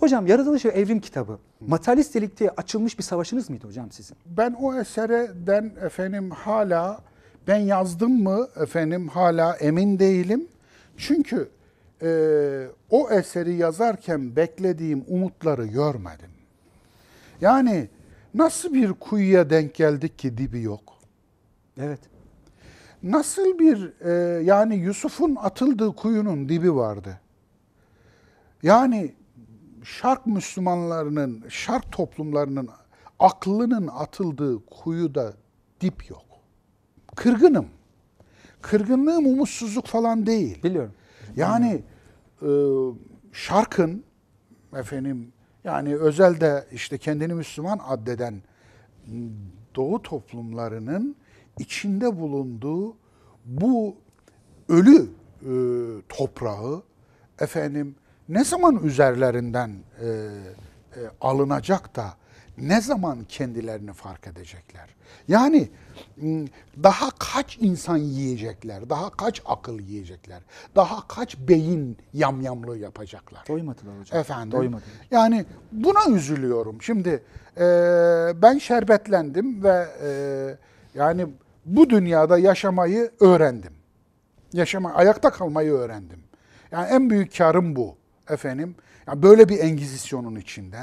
Hocam Yaratılış ve Evrim kitabı materyalist delikte açılmış bir savaşınız mıydı hocam sizin? Ben o eserden efendim hala ben yazdım mı efendim hala emin değilim. Çünkü e, o eseri yazarken beklediğim umutları görmedim. Yani nasıl bir kuyuya denk geldik ki dibi yok? Evet. Nasıl bir e, yani Yusuf'un atıldığı kuyunun dibi vardı. Yani Şark Müslümanlarının, şark toplumlarının aklının atıldığı kuyuda dip yok. Kırgınım. Kırgınlığım umutsuzluk falan değil. Biliyorum. Yani e, şarkın efendim yani özelde işte kendini Müslüman addeden Doğu toplumlarının içinde bulunduğu bu ölü e, toprağı efendim ne zaman üzerlerinden e, e, alınacak da ne zaman kendilerini fark edecekler? Yani daha kaç insan yiyecekler, daha kaç akıl yiyecekler, daha kaç beyin yamyamlığı yapacaklar? Doymadılar hocam. Efendim. Doymadılar. Yani buna üzülüyorum. Şimdi e, ben şerbetlendim ve e, yani bu dünyada yaşamayı öğrendim. Yaşama, ayakta kalmayı öğrendim. Yani en büyük karım bu efendim yani böyle bir engizisyonun içinde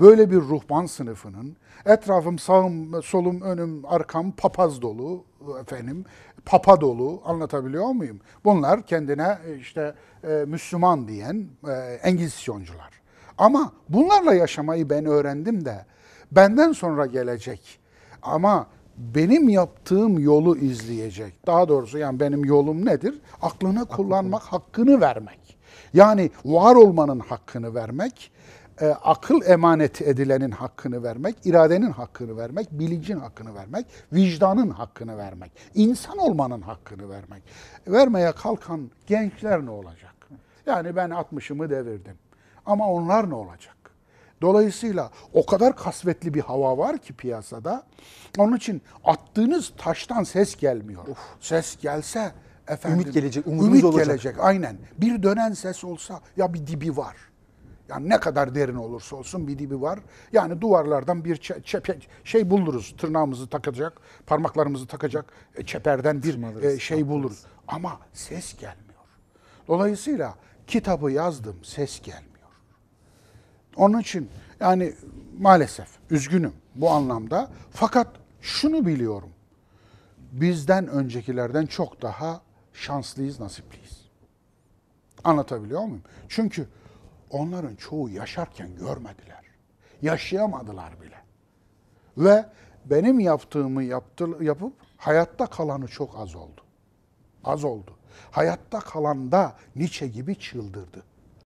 böyle bir ruhban sınıfının etrafım sağım solum önüm arkam papaz dolu efendim papa dolu anlatabiliyor muyum? Bunlar kendine e, işte e, Müslüman diyen e, engizisyoncular. Ama bunlarla yaşamayı ben öğrendim de benden sonra gelecek ama benim yaptığım yolu izleyecek. Daha doğrusu yani benim yolum nedir? Aklını kullanmak, hakkını vermek. Yani var olmanın hakkını vermek, e, akıl emanet edilenin hakkını vermek, iradenin hakkını vermek, bilincin hakkını vermek, vicdanın hakkını vermek, insan olmanın hakkını vermek. Vermeye kalkan gençler ne olacak? Yani ben 60'ımı devirdim. Ama onlar ne olacak? Dolayısıyla o kadar kasvetli bir hava var ki piyasada. Onun için attığınız taştan ses gelmiyor. Of, ses gelse Efendim, ümit gelecek, umudumuz olacak. gelecek aynen. Bir dönen ses olsa ya bir dibi var. Yani ne kadar derin olursa olsun bir dibi var. Yani duvarlardan bir çe- şey buluruz. Tırnağımızı takacak, parmaklarımızı takacak e, çeperden bir e, şey buluruz. Ama ses gelmiyor. Dolayısıyla kitabı yazdım, ses gelmiyor. Onun için yani maalesef üzgünüm bu anlamda. Fakat şunu biliyorum. Bizden öncekilerden çok daha şanslıyız, nasipliyiz. Anlatabiliyor muyum? Çünkü onların çoğu yaşarken görmediler. Yaşayamadılar bile. Ve benim yaptığımı yaptı, yapıp hayatta kalanı çok az oldu. Az oldu. Hayatta kalan da Nietzsche gibi çıldırdı.